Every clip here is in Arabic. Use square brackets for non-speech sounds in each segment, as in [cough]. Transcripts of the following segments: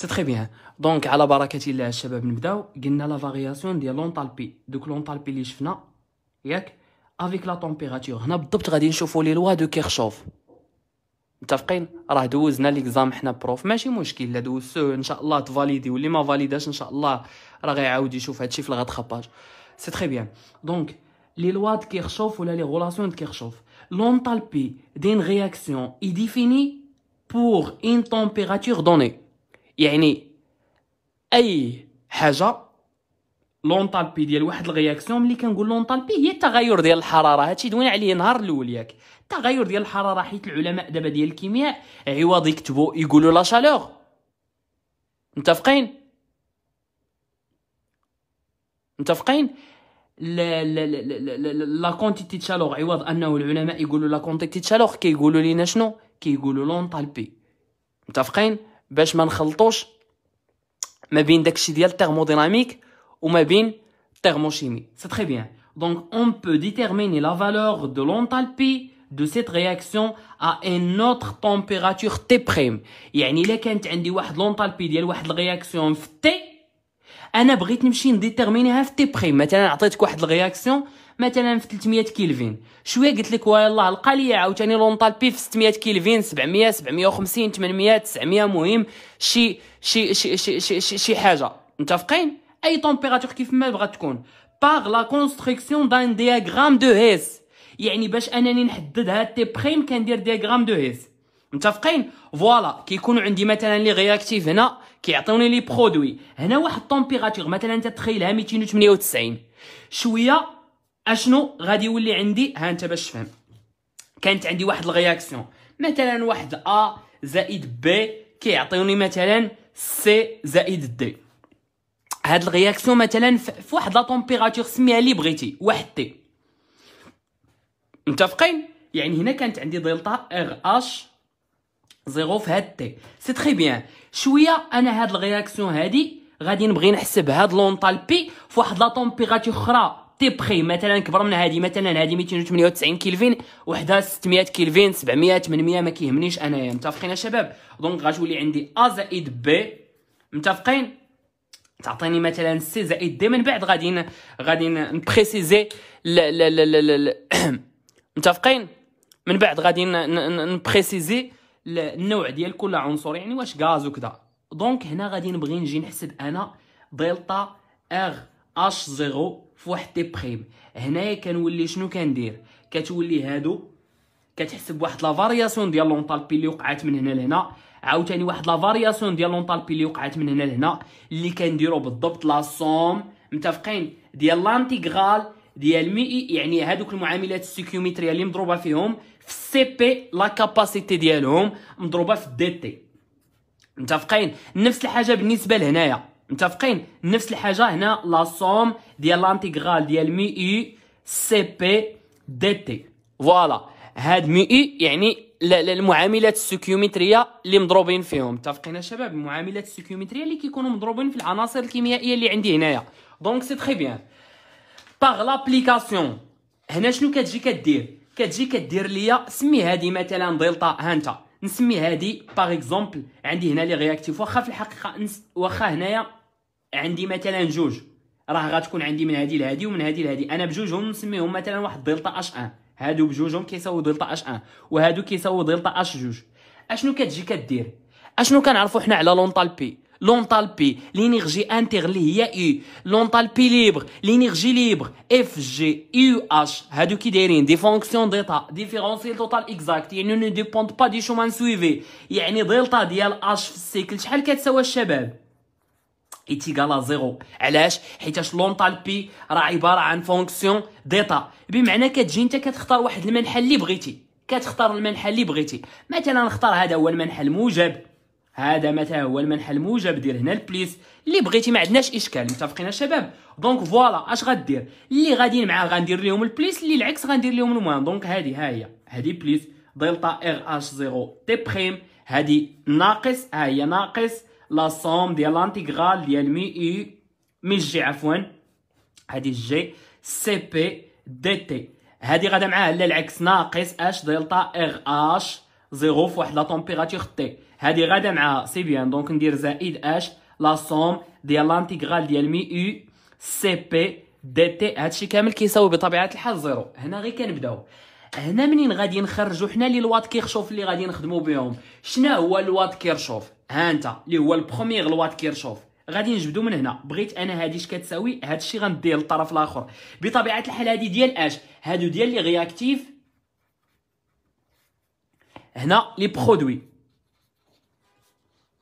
سي تري بيان دونك على بركه الله الشباب نبداو قلنا لا فارياسيون ديال لونطالبي دوك لونطالبي اللي شفنا ياك افيك لا طومبيراتور هنا بالضبط غادي نشوفوا لي لوا دو كيرشوف متفقين راه دوزنا ليكزام حنا بروف ماشي مشكل لا دوزتو ان شاء الله تفاليدي واللي ما فاليداش ان شاء الله راه غيعاود يشوف هادشي في الغاتخاباج سي تري بيان دونك لي لوا دو كيرشوف ولا لي غولاسيون دو كيرشوف لونطالبي دين رياكسيون اي ديفيني بور ان طومبيراتور دوني يعني اي حاجه لونطالبي ديال واحد الرياكسيون ملي كنقول لونطالبي هي التغير ديال الحراره هادشي دوينا عليه نهار الاول ياك التغير ديال الحراره حيت العلماء دابا ديال الكيمياء عوض يكتبوا يقولوا لا شالور متفقين متفقين لا لا لا لا لا كونتيتي شالور عوض انه العلماء يقولوا لا كونتيتي شالور كيقولوا لينا شنو كيقولوا لونطالبي متفقين باش ما نخلطوش ما بين داكشي ديال الترموديناميك وما بين الترموشيمي سي تري بيان دونك اون بو ديتيرميني لا فالور دو لونتالبي دو سيت رياكسيون ا ان اوتر تمبيراتور تي بريم يعني الا كانت عندي واحد لونتالبي ديال واحد الرياكسيون في تي انا بغيت نمشي نديترمينيها في تي بري مثلا عطيتك واحد الرياكسيون مثلا في 300 كيلفين شويه قلت لك الله لقى لي عاوتاني لونطالبي في 600 كيلفين 700 750 800 900 مهم شي شي شي شي شي, شي, شي حاجه متفقين اي طومبيراتور كيف ما بغات تكون باغ لا كونستركسيون دان دياغرام دو هيس يعني باش انني نحدد هاد تي بريم كندير دياغرام دو هيس متفقين فوالا كيكونوا عندي مثلا لي غياكتيف هنا كيعطيوني لي برودوي هنا واحد طومبيراتور مثلا انت تخيلها 298 شويه اشنو غادي يولي عندي ها انت باش تفهم كانت عندي واحد الرياكسيون مثلا واحد ا زائد بي كيعطيوني مثلا سي زائد دي هاد الرياكسيون مثلا في واحد لا طومبيراتور سميها اللي بغيتي واحد تي متفقين يعني هنا كانت عندي دلتا ار اش زيرو في هاد تي سي تري بيان شويه انا هاد الرياكسيون هادي غادي نبغي نحسب هاد لونطالبي فواحد لا طومبيراتور اخرى تي بخي مثلا كبر من هادي مثلا هادي 298 كلفين وحده 600 كلفين 700 800 ما كيهمنيش انايا متفقين يا شباب دونك غتولي عندي ا زائد بي متفقين تعطيني مثلا سي زائد دي من بعد غادي غادي نبريسيزي [coughs] متفقين من بعد غادي نبريسيزي النوع ديال كل عنصر يعني واش غاز وكذا دونك هنا غادي نبغي نجي نحسب انا دلتا اغ اش زيرو فواحد تي بريم هنايا كنولي شنو كندير كتولي هادو كتحسب واحد لا فارياسيون ديال لونطالبي اللي وقعت من هنا لهنا عاوتاني واحد لا فارياسيون ديال لونطالبي اللي وقعت من هنا لهنا اللي كنديرو بالضبط لا سوم متفقين ديال لانتيغرال ديال مي يعني هذوك المعاملات السيكيومتريه اللي مضروبه فيهم في السي بي لا كاباسيتي ديالهم مضروبه في الدي تي متفقين نفس الحاجه بالنسبه لهنايا متفقين نفس الحاجه هنا لا سوم ديال لانتيغرال ديال مي اي سي بي دي تي فوالا هاد مي اي يعني المعاملات السيكيومتريه اللي مضروبين فيهم متفقين يا شباب المعاملات السيكيومتريه اللي كيكونوا مضروبين في العناصر الكيميائيه اللي عندي هنايا دونك سي تري بيان باغ لابليكاسيون هنا شنو كتجي كدير كتجي كدير ليا سمي هادي مثلا دلتا هانتا نسمي هادي باغ اكزومبل عندي هنا لي رياكتيف واخا في الحقيقه واخا هنايا عندي مثلا جوج راه غتكون عندي من هادي لهادي ومن هادي لهادي انا بجوجهم نسميهم مثلا واحد دلتا اش ان هادو بجوجهم كيساوي دلتا اش ان وهادو كيساوي دلتا اش جوج اشنو كتجي كدير اشنو كنعرفو حنا على لونطال بي لونطالبي لينيرجي انتر اللي هي اي لونطالبي ليبر لينيرجي ليبر اف جي يو اش هادو كي دايرين دي فونكسيون ديتا ديفيرونسيال توتال اكزاكت يعني نو ديبوند با دي شومان سويفي يعني دلتا ديال اش في السيكل شحال كتساوى الشباب ايتيغالا زيرو علاش حيتاش لونطالبي بي راه عباره عن فونكسيون ديتا بمعنى كتجي انت كتختار واحد المنحى اللي بغيتي كتختار المنحى اللي بغيتي مثلا نختار هذا هو المنحى الموجب هذا متى هو المنحى الموجب ديال هنا البليس اللي بغيتي ما عندناش اشكال متفقين الشباب دونك فوالا اش غدير اللي غاديين معاه غندير لهم البليس اللي العكس غندير لهم الموان دونك هذه ها هي هذه بليس دلتا ار اش زيرو تي بريم هذه ناقص ها هي ناقص لا صوم ديال لانتيغرال ديال مي اي مي جي عفوا هذه جي سي بي دي تي هذه غادا معاها لا العكس ناقص اش دلتا ار اش زيرو فواحد لا طومبيراتور تي هادي غادا مع سي بيان دونك ندير زائد اش لا سوم ديال لانتيغال ديال مي او سي بي دي تي هادشي كامل كيساوي بطبيعه الحال زيرو هنا غير كنبداو هنا منين غادي نخرجو حنا لي لوات كيرشوف لي غادي نخدمو بيهم شنو هو لوات كيرشوف ها انت لي هو البخوميغ لوات كيرشوف غادي نجبدو من هنا بغيت انا هادي اش كتساوي هادشي غندير للطرف الاخر بطبيعه الحال هادي ديال اش هادو ديال لي رياكتيف هنا لي برودوي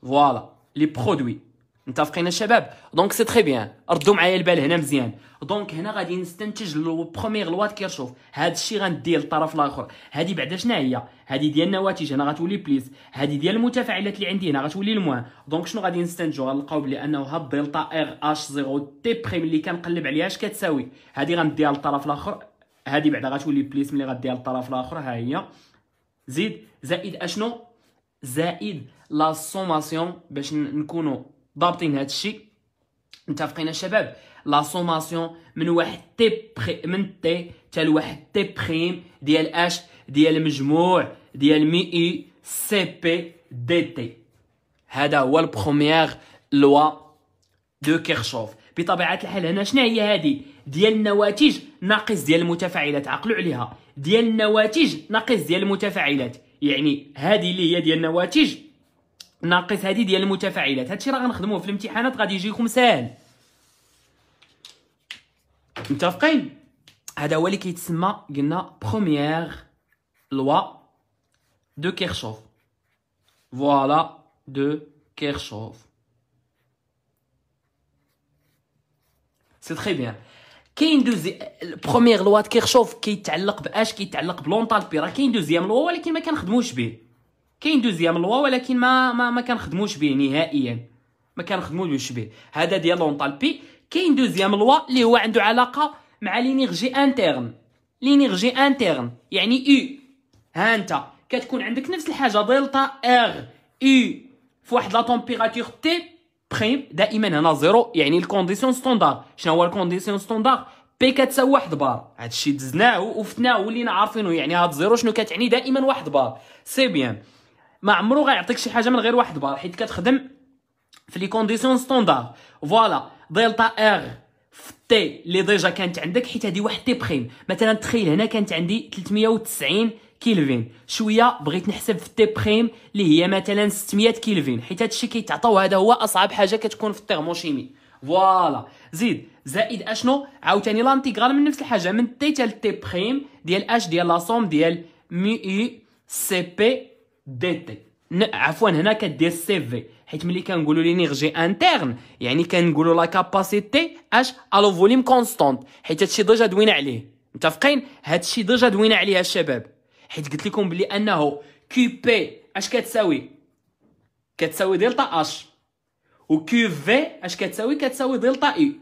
فوالا لي برودوي متفقين الشباب دونك سي تري بيان ردوا معايا البال هنا مزيان دونك هنا غادي نستنتج لو بروميير لوات كيرشوف هذا الشيء غنديه للطرف الاخر هذه بعدا شنو هي هذه ديال النواتج هنا غتولي بليس هذه ديال المتفاعلات اللي عندي هنا غتولي الموان دونك شنو غادي نستنتجو غنلقاو بلي انه هاد دلتا ار اش زيرو تي بريم اللي كنقلب عليها اش كتساوي هذه غنديها للطرف الاخر هذه بعدا غتولي بليس ملي غديها للطرف الاخر ها هي زيد زائد اشنو زائد لا سوماسيون باش نكونوا ضابطين هذا الشيء متفقين الشباب لا سوماسيون من واحد تي بخي من تي حتى لواحد تي بريم ديال اش ديال مجموع ديال مي اي سي بي دي تي هذا هو البروميير لوا دو كيرشوف بطبيعه الحال هنا شنو هي هذه ديال النواتج ناقص ديال المتفاعلات عقلوا عليها ديال النواتج ناقص ديال المتفاعلات يعني هذه اللي هي ديال النواتج ناقص هذه ديال المتفاعلات هادشي راه غنخدموه في الامتحانات غادي يجيكم ساهل متفقين هذا هو اللي كيتسمى قلنا بروميير لوا دو كيرشوف فوالا دو كيرشوف سي تري بيان كاين دوزي بروميير لوا كيرشوف كيتعلق باش كيتعلق بلونطالبي راه كاين دوزيام لوا ولكن ما كنخدموش به كاين دوزيام لوا ولكن ما ما, ما كنخدموش به نهائيا ما كنخدموش به هذا ديال لونطالبي كاين دوزيام لوا اللي هو عنده علاقه مع لينيرجي انترن لينيرجي انترن يعني اي ها انت كتكون عندك نفس الحاجه دلتا ار اي فواحد لا تمبيراتور تي بريم دائما هنا زيرو يعني الكونديسيون ستوندار شنو هو الكونديسيون ستوندار بي كتساوي واحد بار هادشي دزناه وفتناه ولينا عارفينه يعني هاد زيرو شنو كتعني دائما واحد بار سي بيان ما عمرو غيعطيك شي حاجه من غير واحد بار حيت كتخدم في لي كونديسيون ستوندار فوالا دلتا ار في تي اللي ديجا كانت عندك حيت هادي واحد تي بريم مثلا تخيل هنا كانت عندي 390 كيلفين شويه بغيت نحسب في تي بريم اللي هي مثلا 600 كيلفين حيت هادشي كيتعطاو هذا هو اصعب حاجه كتكون في الثيرموشيمي فوالا زيد زائد اشنو عاوتاني لانتيغرال من نفس الحاجه من تي حتى لتي بريم ديال اش ديال لاصوم ديال مي اي سي بي دي تي عفوا هنا كدير سي في حيت ملي كنقولوا لينيرجي انترن يعني كنقولوا لا كاباسيتي اش الو فوليم كونستونت حيت هادشي ديجا دوينا عليه متفقين هادشي ديجا دوينا عليه الشباب حيت قلت لكم بلي انه كي بي اش كتساوي كتساوي دلتا اش و كي في اش كتساوي كتساوي دلتا اي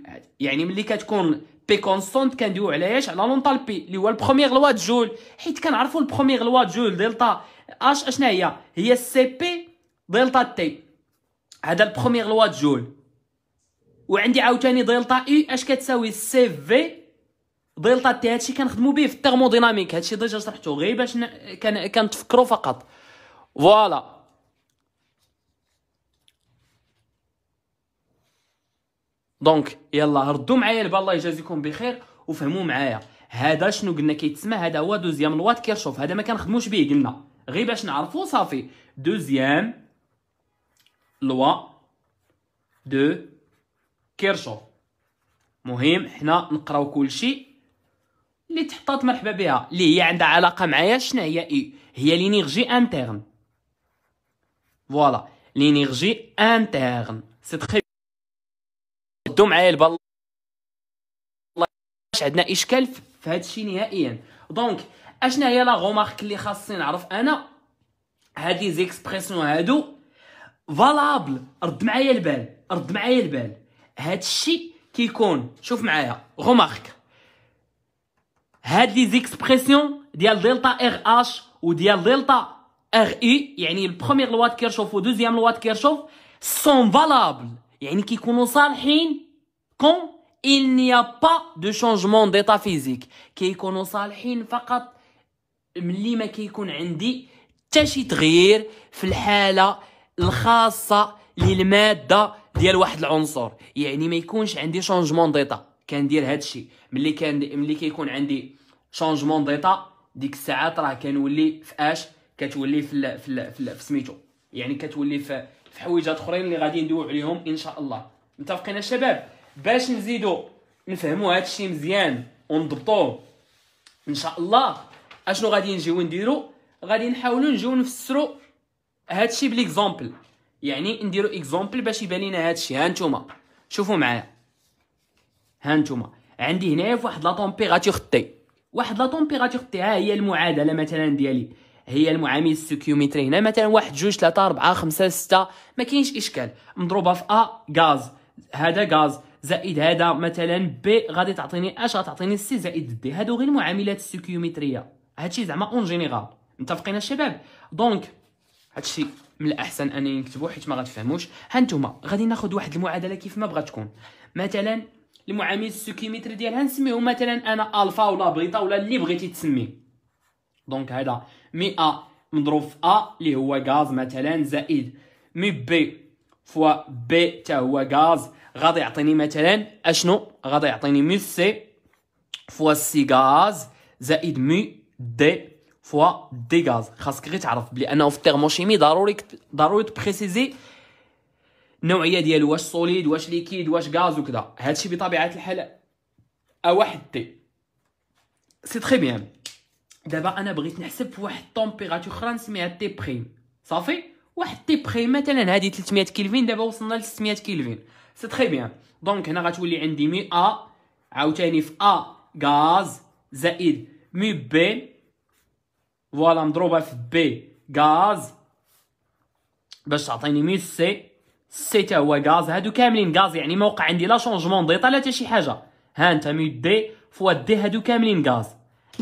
يعني ملي كتكون بي كونستونت كندويو عليهاش على لونطال بي اللي هو البروميير لوا جول حيت كنعرفوا البروميير لوا جول دلتا اش اشنا هي هي سي بي دلتا تي هذا البروميير لوا جول وعندي عاوتاني دلتا اي اش كتساوي سي في دلتا تي هادشي كنخدموا به في الثيرموديناميك هادشي ديجا شرحته غير باش ن... كنتفكروا فقط فوالا دونك يلا ردوا معايا البال الله يجازيكم بخير وفهموا معايا هذا شنو قلنا كيتسمى هذا هو دوزيام لوات كيرشوف هذا ما كنخدموش به قلنا غير باش نعرفو صافي دوزيام لوا دو كيرشوف مهم حنا نقراو كلشي اللي تحطات مرحبا بها اللي هي عندها علاقه معايا شنو هي اي هي لينيرجي انترن فوالا لينيرجي انترن سي تري دو معايا البال واش عندنا اشكال في هذا الشيء نهائيا دونك اشنا هي لا غومارك اللي خاصني نعرف انا هادي زيكسبرسيون هادو فالابل رد معايا البال رد معايا البال هاد الشيء كيكون شوف معايا غومارك هاد لي زيكسبرسيون ديال دلتا ار اش وديال دلتا ار اي يعني البروميير لوا د كيرشوف ودوزيام لوا د كيرشوف سون فالابل يعني كيكونوا صالحين كون il n'y a pas de changement d'état physique كيكونوا صالحين فقط ملي ما كيكون عندي حتى شي تغيير في الحاله الخاصه للماده ديال واحد العنصر يعني ما يكونش عندي شونجمون ديتا كندير هادشي ملي كان ملي كيكون عندي شونجمون ديتا ديك الساعات راه كنولي في اش كتولي في في في سميتو يعني كتولي في في حويجات اخرين اللي غادي ندوي عليهم ان شاء الله متفقين الشباب باش نزيدو نفهموا هادشي مزيان ونضبطوه ان شاء الله اشنو غادي نجيو نديرو غادي نحاولو نجيو نفسرو هادشي بليكزامبل يعني نديرو اكزامبل باش يبان لينا هادشي ها نتوما شوفوا معايا ها نتوما عندي هنايا فواحد لا طومبيراتور تي واحد لا طومبيراتور تي ها هي المعادله مثلا ديالي هي المعامل السكيومتري هنا مثلا واحد جوج ثلاثة أربعة خمسة ستة ما كاينش إشكال مضروبة في أ غاز هذا غاز زائد هذا مثلا بي غادي تعطيني اش غتعطيني سي زائد دي هادو غير المعاملات السكيومتريه هادشي زعما اون جينيرال متفقين الشباب دونك هادشي من الاحسن انني نكتبو حيت ما غتفهموش هانتوما غادي ناخد واحد المعادله كيف ما بغات تكون مثلا المعامل السكيمتر ديالها نسميه مثلا انا الفا ولا بيتا ولا اللي بغيتي تسميه دونك هذا مي ا مضروب في ا اللي هو غاز مثلا زائد مي بي فوا بي حتى هو غاز غادي يعطيني مثلا اشنو غادي يعطيني مي سي فوا سي غاز زائد مي دي فوا دي غاز خاصك غير تعرف بلي انه في التيرموشيمي ضروري ضروري تبريسيزي النوعيه ديالو واش سوليد واش ليكيد واش غاز وكذا هادشي بطبيعه الحال واحد تي سي تري بيان دابا انا بغيت نحسب واحد طومبيراتور اخرى نسميها تي بريم صافي واحد تي بريم مثلا هادي 300 كلفين دابا وصلنا ل 600 كلفين سي تري بيان دونك هنا غتولي عندي مي ا عاوتاني في ا غاز زائد مي بي فوالا مضروبه في بي غاز باش تعطيني مي سي سيتا هو غاز هادو كاملين غاز يعني موقع عندي لا شونجمون ديطا لا حتى شي حاجه ها انت ميدي فوا دي هادو كاملين غاز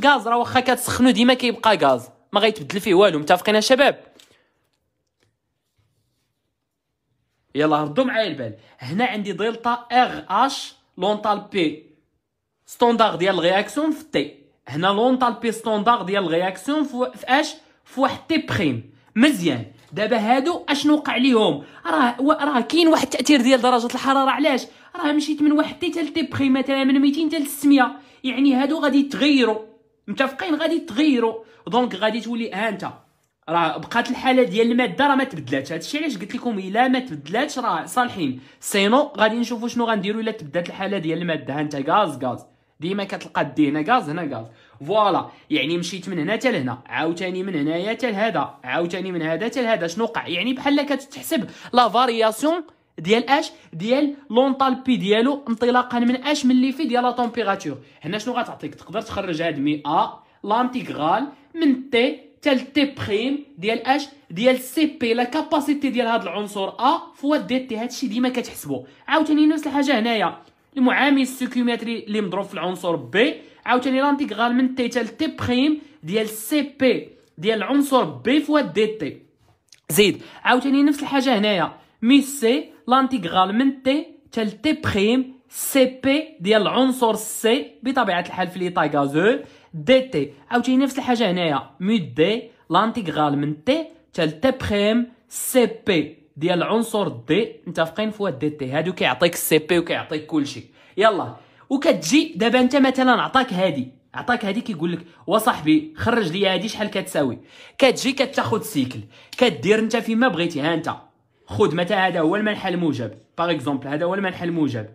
غاز راه واخا كتسخنو ديما كيبقى غاز ما غيتبدل فيه والو متفقين يا شباب يلا ردوا معايا البال هنا عندي دلتا ار اش لونطال بي ستوندار ديال الرياكسيون في تي هنا لونطال بي ستوندار ديال الرياكسيون في اش في واحد تي بريم مزيان دابا هادو اشنو وقع ليهم راه راه كاين واحد التاثير ديال درجه الحراره علاش راه مشيت من واحد تي حتى بخي مثلا من 200 حتى ل 600 يعني هادو غادي يتغيروا متفقين غادي يتغيروا دونك غادي تولي ها انت راه بقات الحاله ديال الماده راه ما تبدلاتش هادشي علاش قلت لكم الا ما تبدلاتش راه صالحين سينو غادي نشوفوا شنو غنديروا الا تبدلت الحاله ديال الماده ها انت غاز غاز ديما كتلقى دي هنا غاز هنا غاز فوالا يعني مشيت من هنا حتى لهنا عاوتاني من هنايا حتى لهذا عاوتاني من هذا حتى لهذا شنو وقع يعني بحال كتحسب لا فارياسيون ديال اش ديال لونطالبي ديالو انطلاقا من اش من اللي في ديال لا طومبيراتور هنا شنو غتعطيك تقدر تخرج هاد ا لانتيغرال من تي تال تي بريم ديال اش ديال سي بي لا كاباسيتي ديال هاد العنصر ا فوا دي تي هادشي ديما كتحسبو عاوتاني نفس الحاجه هنايا المعامل السيكيومتري اللي مضروب في العنصر بي عاوتاني لانتيغرال من تيتا لتي بخيم ديال سي بي ديال العنصر بي فوا دي تي زيد عاوتاني نفس الحاجه هنايا مي سي لانتيغرال من تي حتى تي بخيم سي بي ديال العنصر سي بطبيعه الحال في ليطا غازو دي تي عاوتاني نفس الحاجه هنايا مي دي لانتيغرال من تي حتى تي بخيم سي بي ديال العنصر دي متفقين فوا دي تي هادو كيعطيك السي بي وكيعطيك كلشي يلا وكتجي دابا انت مثلا عطاك هادي عطاك هادي كيقول لك وصاحبي خرج لي هادي شحال كتساوي كتجي كتاخذ سيكل كدير انت فيما بغيتي ها انت خذ مثلا هذا هو المنحى الموجب باغ اكزومبل هذا هو المنحى الموجب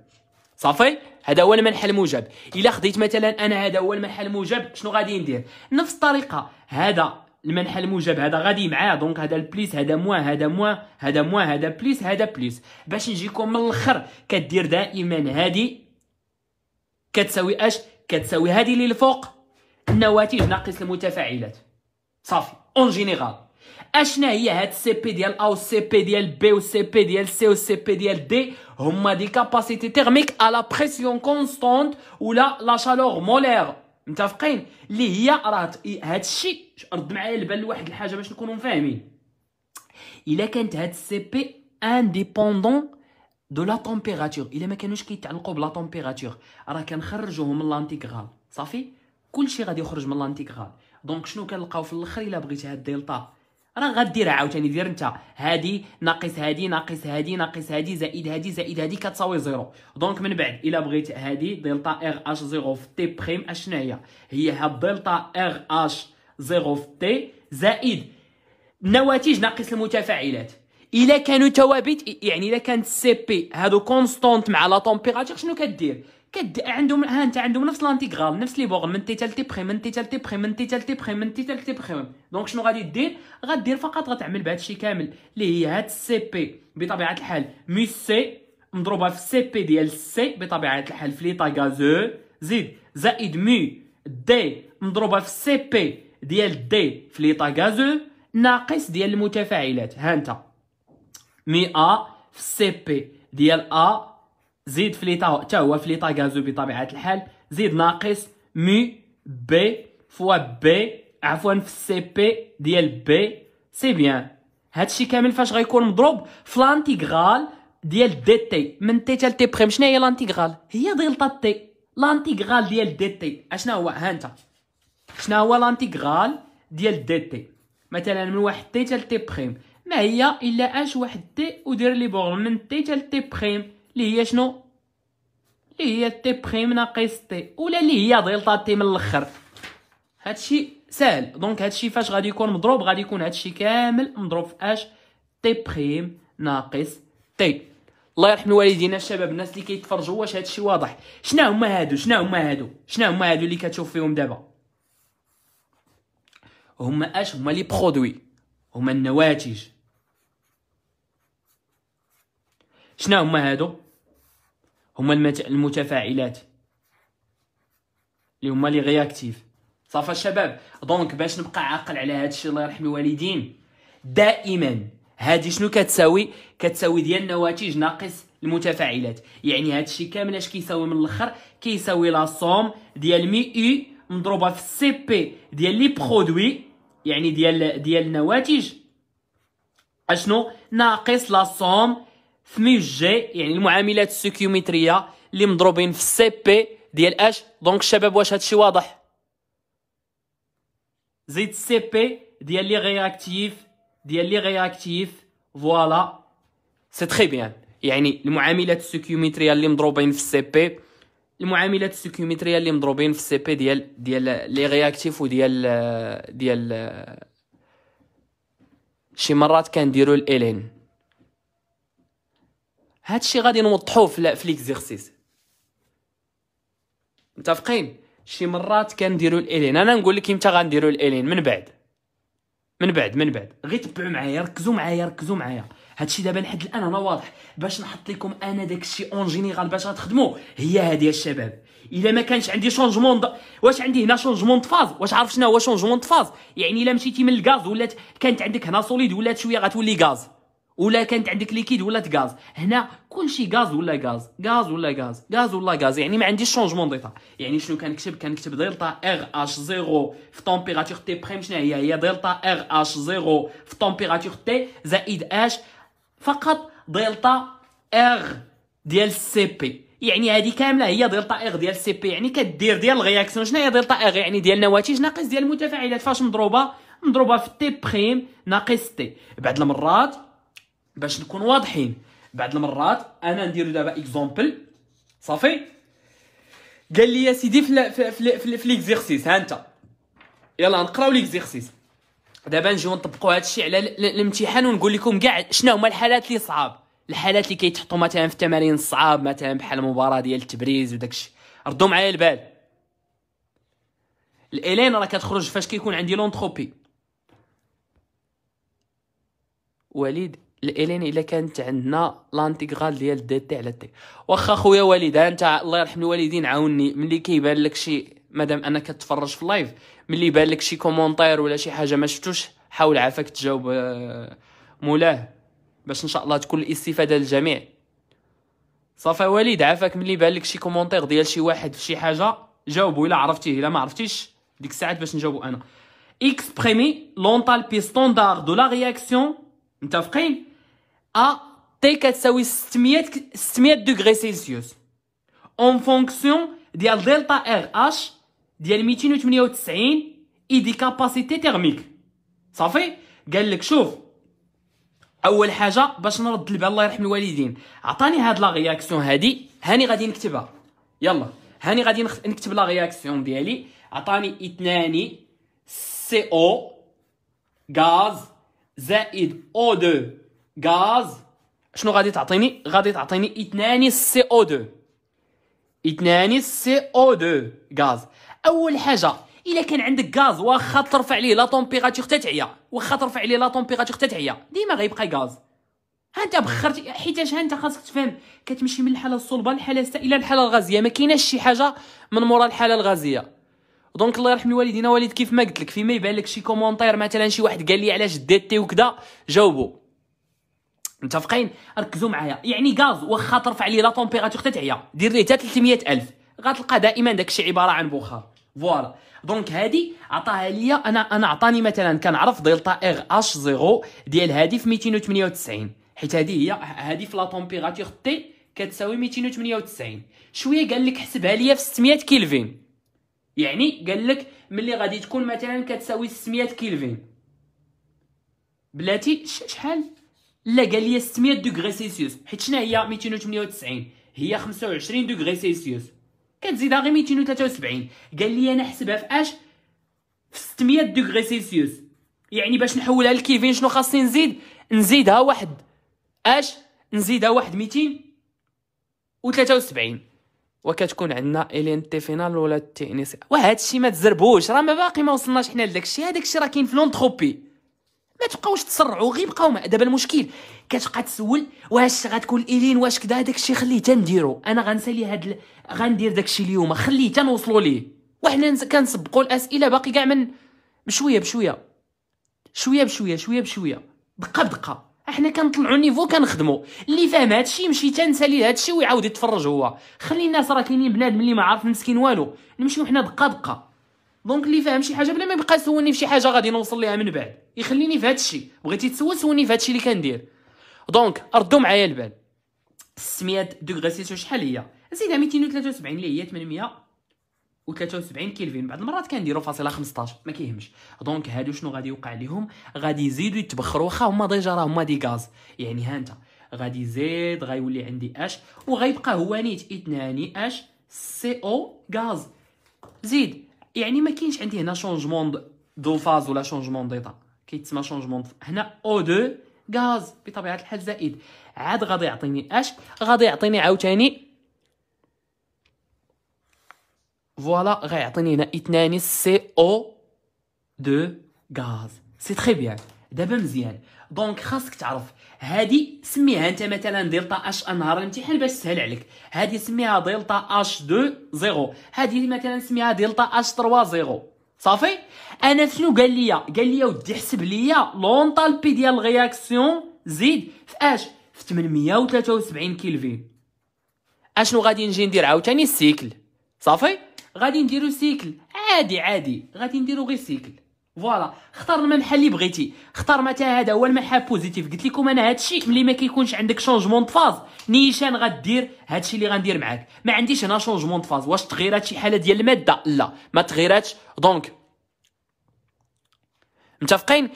صافي هذا هو المنحى الموجب الا خديت مثلا انا هذا هو المنحى الموجب شنو غادي ندير نفس الطريقه هذا المنحى الموجب هذا غادي معاه دونك هذا البليس هذا موان هذا موان هذا موان هذا بليس هذا بليس باش نجيكم من الاخر كدير دائما هذه كتساوي اش كتساوي هذه اللي الفوق النواتج ناقص المتفاعلات صافي اون جينيرال اشنا هي هاد سي بي ديال ا سي بي ديال بي سي بي ديال سي سي بي ديال دي هما دي كاباسيتي تيرميك على بريسيون كونستونت ولا لا شالور مولير متفقين اللي هي راه هذا الشيء إيه، رد معايا البال لواحد الحاجه باش نكونوا فاهمين الا كانت هاد السي بي انديبوندون دو لا تمبيراتور الا ما كانوش كيتعلقوا بلا تمبيراتور راه كنخرجوهم من لانتيغرال صافي كلشي غادي يخرج من لانتيغرال دونك شنو كنلقاو في الاخر الا بغيت هاد الدلتا راه غديرها عاوتاني دير انت هادي ناقص هادي ناقص هادي ناقص هادي زائد هادي زائد هادي كتساوي زيرو دونك من بعد الا بغيت هادي دلتا ار اش زيرو في تي بريم اشنا هي هي هاد دلتا ار اش زيرو في تي زائد النواتج ناقص المتفاعلات الا كانوا توابيت يعني الا كانت سي بي هادو كونستونت مع لا طومبيراتور شنو كدير كد عندهم ها انت عندهم نفس لانتيغرال نفس لي بوغ من تيتال تي بريم من تيتال تي بريم من تيتال تي بريم من تيتال تي بريم دونك شنو غادي دير غدير فقط غتعمل بهذا الشيء كامل اللي هي هاد السي بي بطبيعه الحال مي سي مضروبه في السي بي ديال سي بطبيعه الحال في لي طاكا زيد زائد مي دي مضروبه في السي بي ديال دي في لي طاكا ناقص ديال المتفاعلات ها انت مي ا في السي بي ديال ا زيد فليطه حتى هو فليطه غازو بطبيعه الحال زيد ناقص مي بي فوا بي عفوا في السي بي ديال بي سي بيان هادشي كامل فاش غيكون مضروب في لانتيغرال ديال دي تي من تي تال تي بريم شنو هي لانتيغرال هي دلتا تي لانتيغرال ديال دي تي اشنا هو ها انت شنو هو لانتيغرال ديال دي تي مثلا من واحد تي تال تي بريم ما هي الا اش واحد تي ودير لي بوغ من تي تال تي بريم اللي هي شنو اللي هي تي بريم ناقص تي ولا اللي هي دلتا تي من الاخر هادشي ساهل دونك هادشي فاش غادي يكون مضروب غادي يكون هادشي كامل مضروب في اش تي بريم ناقص تي الله يرحم الوالدين الشباب الناس اللي كيتفرجوا واش هادشي واضح شنو هما هادو شنو هما هادو شنو هما هادو اللي كتشوف فيهم دابا هما اش هما لي برودوي هما النواتج شنو هما هادو هما المتفاعلات اللي هما لي رياكتيف صافا الشباب دونك باش نبقى عاقل على هذا الشيء الله يرحم الوالدين دائما هذه شنو كتساوي كتساوي ديال النواتج ناقص المتفاعلات يعني هذا الشيء كامل اش كيساوي من الاخر كيساوي لا سوم ديال مي اي مضروبه في السي بي ديال لي برودوي يعني ديال ديال النواتج اشنو ناقص لا سوم ثميوج جي يعني المعاملات السكيومتريه اللي مضروبين في السي بي ديال اش دونك الشباب واش هادشي واضح زيد السي بي ديال لي غياكتيف ديال لي غياكتيف فوالا سي تري بيان يعني المعاملات السكيومتريه اللي مضروبين في السي بي المعاملات السكيومتريه اللي مضروبين في السي بي ديال ديال لي غياكتيف وديال ديال شي مرات كنديروا الالين هادشي غادي نوضحوه في, في ليكزيرسيس متفقين شي مرات كنديروا الالين انا نقول لك امتى غنديروا الالين من بعد من بعد من بعد غير تبعوا معايا ركزوا معايا ركزوا معايا هادشي دابا لحد الان انا واضح باش نحط لكم انا داكشي اون جينيرال باش غتخدموا هي هادي الشباب الا ما كانش عندي شونجمون د... واش عندي هنا شونجمون فاز واش عارف شنو هو شونجمون فاز يعني الا مشيتي من الغاز ولات كانت عندك هنا سوليد ولات شويه غتولي غاز ولا كانت عندك ليكيد ولات غاز هنا كلشي غاز ولا غاز غاز ولا غاز غاز ولا غاز يعني ما عنديش شونجمون ديتا يعني شنو كنكتب كنكتب دلتا ار اش زيرو في طومبيراتور تي بريم شنو هي هي دلتا ار اش زيرو في طومبيراتور تي زائد اش فقط دلتا ار ديال السي بي يعني هذه كامله هي دلتا ار ديال السي بي يعني كدير ديال الرياكسيون شنو هي دلتا ار يعني ديال النواتج ناقص ديال المتفاعلات فاش مضروبه مضروبه في تي بريم ناقص تي بعد المرات باش نكون واضحين بعد المرات انا ندير دابا اكزومبل صافي قال لي يا سيدي في في في, في ليكزيرسيس ها انت يلا نقراو ليكزيرسيس دابا نجيو نطبقوا هذا الشيء على الامتحان ونقول لكم كاع شنو هما الحالات اللي صعاب الحالات اللي كيتحطوا مثلا في التمارين الصعاب مثلا بحال المباراه ديال التبريز وداك الشيء ردوا معايا البال الالين راه كتخرج فاش كيكون عندي لونتروبي وليد الالين الا كانت عندنا لانتيغرال ديال دي تي على تي واخا خويا وليد انت الله يرحم الوالدين عاوني ملي كيبان لك شي مادام انا كتفرج في اللايف ملي بان لك شي كومونتير ولا شي حاجه ما شفتوش حاول عافاك تجاوب آه، مولاه باش ان شاء الله تكون الاستفاده للجميع صافي وليد عافاك ملي بان لك شي كومونتير ديال شي واحد في شي حاجه جاوبو الا عرفتيه الا ما عرفتيش ديك الساعات باش نجاوبو انا اكسبريمي لونطال بي ستاندار دو لا رياكسيون متفقين ا تي كتساوي 600 600 دوغري سيلسيوس اون فونكسيون ديال دلتا ار اش ديال 298 اي دي كاباسيتي تيرميك صافي قال لك شوف اول حاجه باش نرد البال الله يرحم الوالدين عطاني هاد لا رياكسيون هادي هاني غادي نكتبها يلا هاني غادي نكتب لا رياكسيون ديالي عطاني اثنان سي او غاز زائد او 2 غاز شنو غادي تعطيني غادي تعطيني اثنان سي او 2 اثنان سي او 2 غاز اول حاجه الا كان عندك غاز واخا ترفع ليه لا طومبيراتور حتى تعيا واخا ترفع ليه لا طومبيراتور حتى تعيا ديما غيبقى غاز ها انت بخرتي حيتاش ها انت خاصك تفهم كتمشي من الحاله الصلبه للحاله السائله للحاله الغازيه ما كايناش شي حاجه من مورا الحاله الغازيه دونك الله يرحم الوالدين والد كيف ما قلت لك فيما يبان لك شي كومونتير مثلا شي واحد قال لي علاش ديتي وكذا جاوبوا متفقين ركزوا معايا يعني غاز واخا ترفع لي لا طومبيراتور حتى تعيا دير ليه حتى 300000 غتلقى دائما داكشي عباره عن بخار فوالا دونك هادي عطاها ليا انا انا عطاني مثلا كنعرف دلتا اغ اش زيرو ديال هادي في 298 حيت هادي هي هادي في لا طومبيراتور تي كتساوي 298 شويه قال لك حسبها ليا في 600 كيلفين يعني قال لك ملي غادي تكون مثلا كتساوي 600 كيلفين بلاتي شحال لا قال لي 600 دوغري سيلسيوس حيت شنو هي 298 هي 25 دوغري سيلسيوس كتزيدها غير 273 قال لي انا حسبها في اش في 600 دوغري سيلسيوس يعني باش نحولها لكيفين شنو خاصني نزيد نزيدها واحد اش نزيدها واحد 273 وكتكون عندنا الين تي فينال ولا تي ان سي وهذا الشيء ما تزربوش راه ما باقي ما وصلناش حنا لذاك الشيء هذاك الشيء راه كاين في لونتروبي ما تبقاوش تسرعوا غير بقاو دابا المشكل كتبقى تسول واش غتكون الين واش كذا داك الشيء خليه تنديرو انا غنسالي هاد ال... غندير داك الشيء اليوم خليه تنوصلوا ليه وحنا كنسبقوا الاسئله باقي كاع من بشويه بشويه شويه بشويه شويه بشويه دقه بدقه احنا كنطلعوا نيفو كنخدموا اللي فاهم الشيء يمشي تنسالي الشيء ويعاود يتفرج هو خلي الناس راه كاينين بنادم اللي ما عارف مسكين والو نمشيو حنا دقه دقه دونك اللي فاهم شي حاجه بلا ما يبقى يسولني في شي حاجه غادي نوصل ليها من بعد يخليني في هذا الشيء بغيتي تسول سولني في هذا الشيء اللي كندير دونك ردوا معايا البال 600 دوغري سيلسيوس شحال هي زيدها 273 اللي هي 873 كيلفين بعض المرات كنديروا فاصله 15 ما كيهمش دونك هادو شنو غادي يوقع لهم غادي يزيدوا يتبخروا واخا هما ديجا راه هما دي غاز يعني ها انت غادي يزيد غيولي عندي اش وغيبقى هو نيت اثنان اش سي او غاز زيد يعني ما كاينش عندي هنا شونجمون دو فاز ولا شونجمون ديطا كيتسمى شونجمون هنا او دو غاز بطبيعه الحال زائد عاد غادي يعطيني اش غادي يعطيني عاوتاني فوالا غيعطيني هنا اثنان سي او دو غاز سي تري بيان دابا مزيان دونك خاصك تعرف هادي سميها انت مثلا دلتا اش نهار الامتحان باش تسهل عليك هادي سميها دلتا اش 2 0 هادي مثلا سميها دلتا اش 3 0 صافي انا شنو قال لي قال لي ودي حسب لي لونطالبي ديال الرياكسيون زيد في اش في 873 كيلفين اشنو غادي نجي ندير عاوتاني السيكل صافي غادي نديرو سيكل عادي عادي غادي نديرو غير سيكل فوالا اختار المنحى اللي بغيتي اختار متى هذا هو المنحى بوزيتيف قلت لكم انا هادشي ملي ما كيكونش عندك شونجمون فاز نيشان غدير هادشي اللي غندير معاك ما عنديش هنا شونجمون فاز واش تغيرات شي حاله ديال الماده لا ما تغيراتش دونك متفقين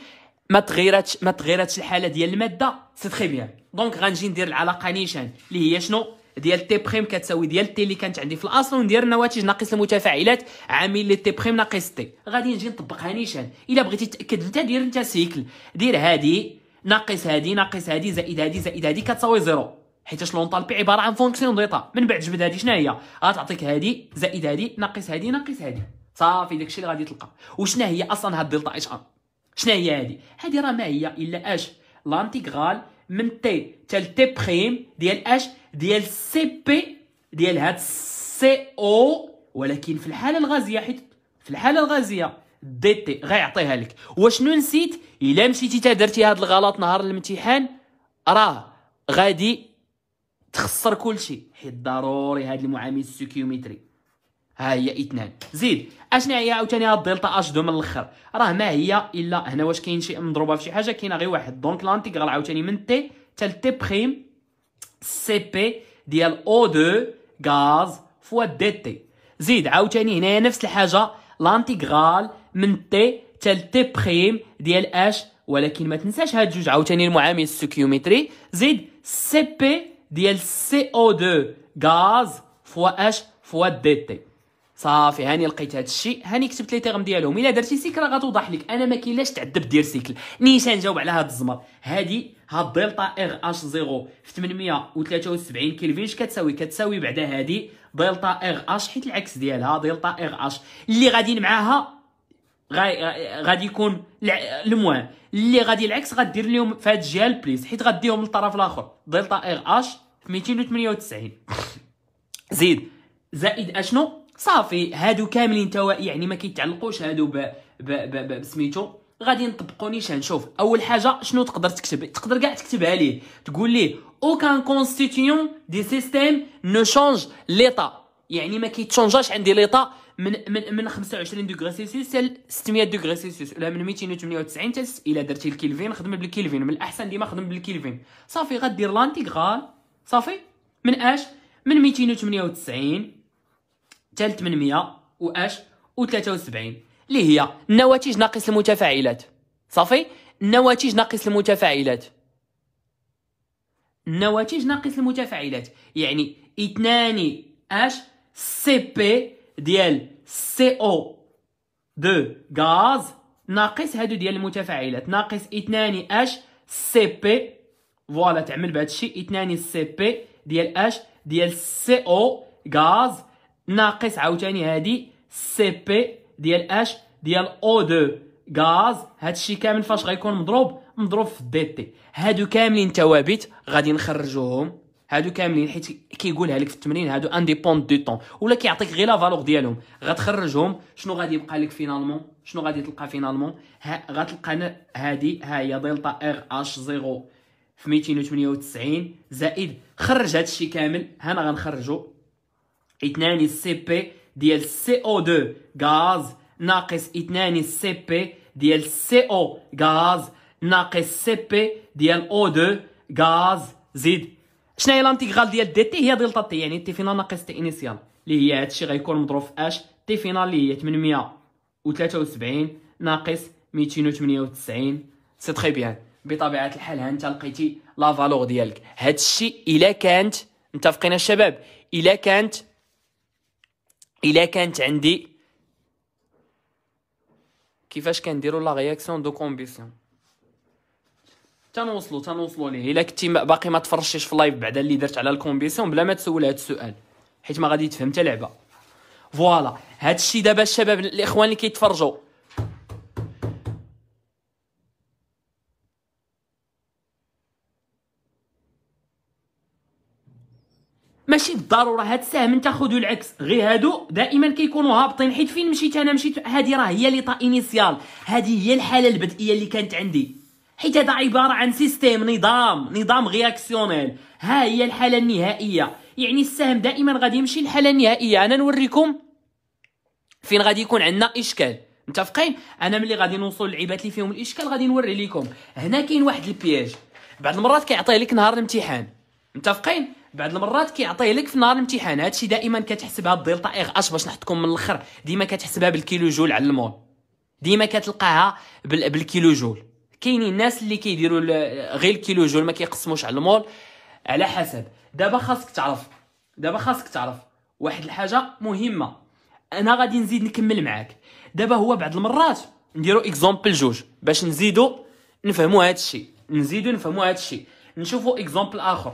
ما تغيراتش ما تغيراتش الحاله ديال الماده سي تري بيان دونك غنجي ندير العلاقه نيشان اللي هي شنو ديال تي بريم كتساوي ديال تي اللي كانت عندي في الاصل وندير النواتج ناقص المتفاعلات عامل لي تي بريم ناقص تي غادي نجي نطبقها نيشان الا بغيتي تاكد انت دير انت سيكل دير هادي ناقص هادي ناقص هادي زائد هادي زائد هادي كتساوي زيرو حيت لونطالبي عباره عن فونكسيون ديتا من بعد جبد هادي شنو هي غتعطيك هادي زائد هادي ناقص هادي ناقص هادي صافي داكشي اللي غادي تلقى وشنو هي اصلا هاد دلتا اش ان شنو هي هادي هادي راه ما هي الا اش لانتيغرال من تي حتى لتي بريم ديال اش ديال سي بي ديال هاد سي او ولكن في الحاله الغازيه حيت في الحاله الغازيه دي تي غيعطيها لك وشنو نسيت الا مشيتي تا درتي هاد الغلط نهار الامتحان راه غادي تخسر كلشي حيت ضروري هاد المعامل السيكيومتري ها هي اثنان زيد اشنو هي عاوتاني هاد الدلتا اش دو من الاخر راه ما هي الا هنا واش كاين شي مضروبه في شي حاجه كاينه غير واحد دونك لانتيغال عاوتاني من تي حتى لتي بخيم CP ديال O2 غاز فوا دي تي زيد عاوتاني هنايا نفس الحاجه لانتيغرال من تي تال تي بريم ديال اش ولكن ما تنساش هاد جوج عاوتاني المعامل السكيومتري زيد سي بي ديال سي او 2 غاز فوا اش فوا دي تي صافي هاني لقيت هاد الشيء هاني كتبت لي تيغم ديالهم الا درتي سيكل راه غتوضح لك انا ما كاين لاش تعذب دير سيكل نيشان جاوب على هاد الزمر هادي هاد دلتا اغ اش زيرو في 873 كلفين اش كتساوي كتساوي بعدا هادي دلتا اغ اش حيت العكس ديالها دلتا اغ اش اللي غادي معاها غادي يكون الموان اللي غادي العكس غادير لهم في هاد الجهه البليس حيت غاديهم للطرف الاخر دلتا اغ اش في 298 زيد زائد اشنو صافي هادو كاملين توا يعني ما كيتعلقوش هادو ب ب ب, ب... بسميتو غادي نطبقو نيشان شوف اول حاجه شنو تقدر تكتب تقدر كاع تكتبها ليه تقول ليه aucun كونستيتيون دي سيستيم نو شونج ليطا يعني ما كيتشونجاش عندي ليطا من من من 25 دوغري سيلسيوس حتى 600 دوغري سيلسيوس ولا من 298 حتى الى درتي الكيلفين خدم بالكيلفين من الاحسن ديما خدم بالكيلفين صافي غدير لانتيغرال صافي من اش من 298 حتى 800 واش و73 اللي هي النواتج ناقص المتفاعلات صافي النواتج ناقص المتفاعلات النواتج ناقص المتفاعلات يعني اثنان اش سي بي ديال سي او دو غاز ناقص هادو ديال المتفاعلات ناقص اثنان اش سي بي فوالا تعمل بهذا الشيء اثنان سي بي ديال اش ديال سي او غاز ناقص عاوتاني هادي سي بي ديال اش ديال او 2 غاز هادشي كامل فاش غيكون مضروب مضروب في الدي تي هادو كاملين توابت غادي نخرجوهم هادو كاملين حيت كيقولها لك في التمرين هادو انديبوند دو طون ولا كيعطيك غير لا فالور ديالهم غتخرجهم شنو غادي يبقى لك فينالمون شنو غادي تلقى فينالمون غتلقى هادي ها هي دلتا ار اش زيرو في 298 زائد خرج هادشي كامل هنا غنخرجو اثنان سي بي ديال سي او 2 غاز ناقص 2 سي بي ديال سي او غاز ناقص سي بي ديال او 2 غاز زيد شنو هي لانتيغرال ديال دي تي هي دلتا تي يعني تي فينال ناقص تي انيسيال اللي هي هادشي غيكون مضروب في اش تي فينال اللي هي 873 ناقص 298 سي تري بيان بطبيعه الحال ها انت لقيتي لا فالور ديالك هادشي الا كانت متفقين الشباب الا كانت الا كانت عندي كيفاش كنديروا لا رياكسيون دو كومبيسيون تنوصلوا تنوصلوا ليه الا كنتي باقي ما تفرجتيش في اللايف بعدا اللي درت على الكومبيسيون بلا ما تسول هذا السؤال حيت ما غادي تفهم حتى لعبه فوالا هادشي دابا الشباب الاخوان اللي كيتفرجوا ماشي بالضروره هاد السهم تاخذ العكس غير هادو دائما كيكونوا هابطين حيت فين مشيت انا مشيت هادي راه هي لي طا انيسيال هادي هي الحاله البدئيه اللي كانت عندي حيت هذا عباره عن سيستيم نظام نظام رياكسيونيل ها هي الحاله النهائيه يعني السهم دائما غادي يمشي للحاله النهائيه انا نوريكم فين غادي يكون عندنا اشكال متفقين انا ملي غادي نوصل للعيبات اللي فيهم الاشكال غادي نوري لكم هنا كاين واحد البياج بعض المرات كيعطيه لك نهار الامتحان متفقين بعض المرات كيعطيه لك في نهار الامتحان هادشي دائما كتحسبها الدلتا اغ اش باش نحطكم من الاخر ديما كتحسبها بالكيلو جول على المول ديما كتلقاها بالكيلو جول كاينين الناس اللي كيديروا غير الكيلو جول ما كيقسموش على المول على حسب دابا خاصك تعرف دابا خاصك تعرف واحد الحاجه مهمه انا غادي نزيد نكمل معاك دابا هو بعض المرات نديرو اكزومبل جوج باش نزيدو نفهمو هادشي نزيدو نفهمو هادشي نشوفو اكزومبل اخر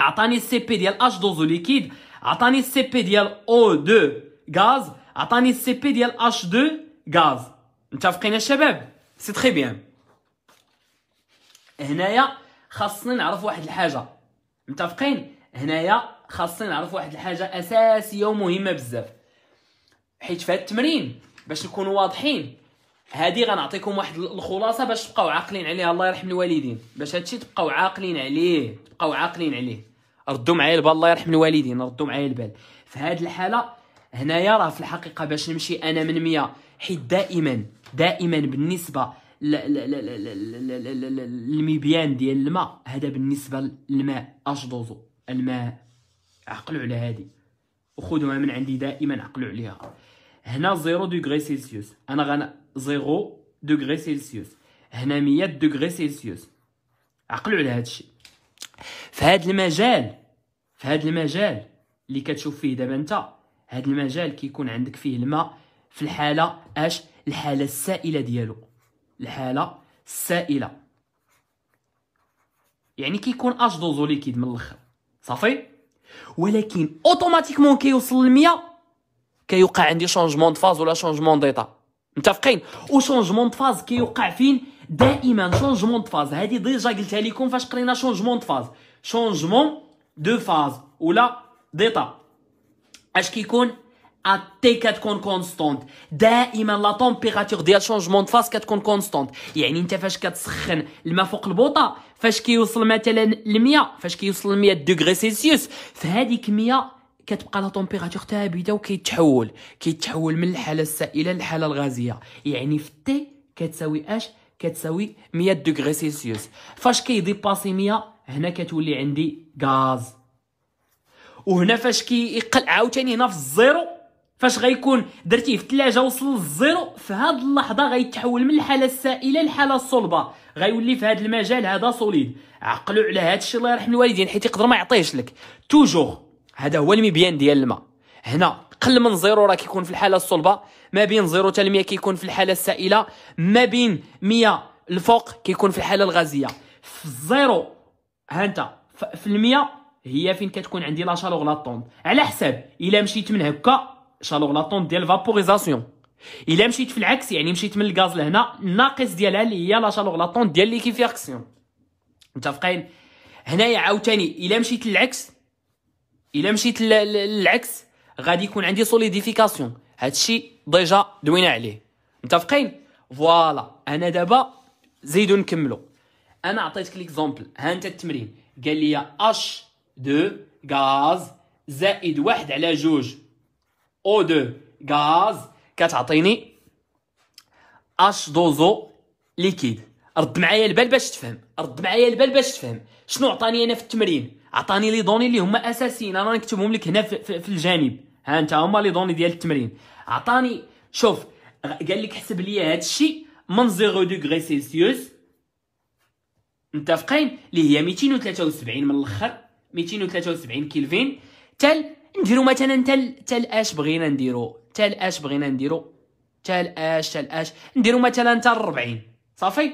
عطاني السي بي ديال اش دوزو ليكيد عطاني السي بي ديال او 2 غاز عطاني السي بي ديال اش 2 غاز متفقين يا شباب سي تري بيان هنايا خاصنا نعرف واحد الحاجه متفقين هنايا خاصنا نعرف واحد الحاجه اساسيه ومهمه بزاف حيت في التمرين باش نكونوا واضحين هادي غنعطيكم واحد الخلاصه باش تبقاو عاقلين عليها الله يرحم الوالدين باش هادشي تبقاو عاقلين عليه بقاو عاقلين عليه ردوا معايا البال الله يرحم الوالدين ردوا معايا البال في هذه الحاله هنايا راه في الحقيقه باش نمشي انا من 100 حيت دائما دائما بالنسبه للميبيان ديال الماء هذا بالنسبه للماء اش دوزو الماء عقلوا على هذه وخذوها من عندي دائما عقلوا عليها هنا 0 دوغري سيلسيوس انا غن 0 دوغري سيلسيوس هنا 100 دوغري سيلسيوس عقلوا على هذا الشيء في هذا المجال في هذا المجال اللي كتشوف فيه دابا انت هذا المجال كيكون عندك فيه الماء في الحاله اش الحاله السائله ديالو الحاله السائله يعني كيكون اش دوزو ليكيد من الاخر صافي ولكن اوتوماتيكمون كيوصل ل 100 كيوقع عندي شونجمون دو فاز ولا شونجمون ديتا متفقين وشونجمون دو فاز كيوقع فين دائما شونجمون دو فاز هذه ديجا قلتها لكم فاش قرينا شونجمون دو فاز شونجمون دو فاز ولا ديتا اش كيكون اتي كتكون كونستونت دائما لا طومبيراتور ديال شونجمون دو فاز كتكون كونستونت يعني انت فاش كتسخن الماء فوق البوطه فاش كيوصل مثلا ل 100 فاش كيوصل ل 100 دوغري سيلسيوس فهاديك 100 كتبقى لا طومبيراتور ثابته وكيتحول كيتحول من الحاله السائله للحاله الغازيه يعني في تي كتساوي اش كتساوي 100 دوغري سيلسيوس فاش كيديباسي 100 هنا كتولي عندي غاز وهنا فاش كيقل عاوتاني هنا في الزيرو فاش غيكون درتيه في الثلاجه وصل للزيرو في هاد اللحظه غيتحول من الحاله السائله للحاله الصلبه غيولي في هاد المجال هذا سوليد عقلوا على هادشي الله يرحم الوالدين حيت يقدر ما يعطيهش لك توجور هذا هو المبيان ديال الماء هنا قل من زيرو راه كيكون في الحاله الصلبه ما بين زيرو حتى 100 كيكون في الحاله السائله ما بين 100 الفوق كيكون في الحاله الغازيه في الزيرو ها انت في المية هي فين كتكون عندي لا شالوغ لاطون على حساب الا مشيت من هكا شالوغ لاطون ديال فابوريزاسيون الا مشيت في العكس يعني مشيت من الغاز لهنا الناقص ديالها اللي هي لا شالوغ لاطون ديال ليكيفيركسيون متفقين هنايا عاوتاني الا مشيت للعكس الا مشيت للعكس غادي يكون عندي سوليديفيكاسيون هادشي ديجا دوينا عليه متفقين فوالا انا دابا زيدو نكملو انا عطيتك ليكزومبل ها انت التمرين قال لي اش دو غاز زائد واحد على جوج او دو غاز كتعطيني اش دوزو ليكيد رد معايا البال باش تفهم رد معايا البال باش تفهم شنو عطاني انا في التمرين عطاني لي دوني اللي هما اساسيين انا نكتبهم لك هنا في, في, في الجانب ها انت هما لي دوني ديال التمرين عطاني شوف قال لك حسب لي هادشي من زيرو دوغري سيلسيوس متفقين اللي هي 273 من الاخر 273 كيلفين تال نديرو مثلا تال تال اش بغينا نديرو تال اش بغينا نديرو تال اش تال اش نديرو مثلا تال 40 صافي